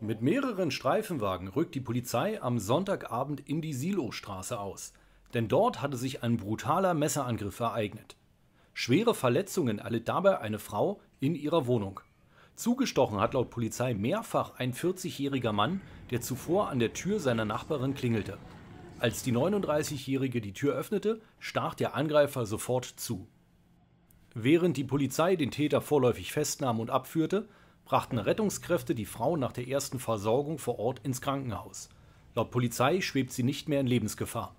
Mit mehreren Streifenwagen rückt die Polizei am Sonntagabend in die Silostraße aus, denn dort hatte sich ein brutaler Messerangriff ereignet. Schwere Verletzungen erlitt dabei eine Frau in ihrer Wohnung. Zugestochen hat laut Polizei mehrfach ein 40-jähriger Mann, der zuvor an der Tür seiner Nachbarin klingelte. Als die 39-jährige die Tür öffnete, stach der Angreifer sofort zu. Während die Polizei den Täter vorläufig festnahm und abführte, brachten Rettungskräfte die Frau nach der ersten Versorgung vor Ort ins Krankenhaus. Laut Polizei schwebt sie nicht mehr in Lebensgefahr.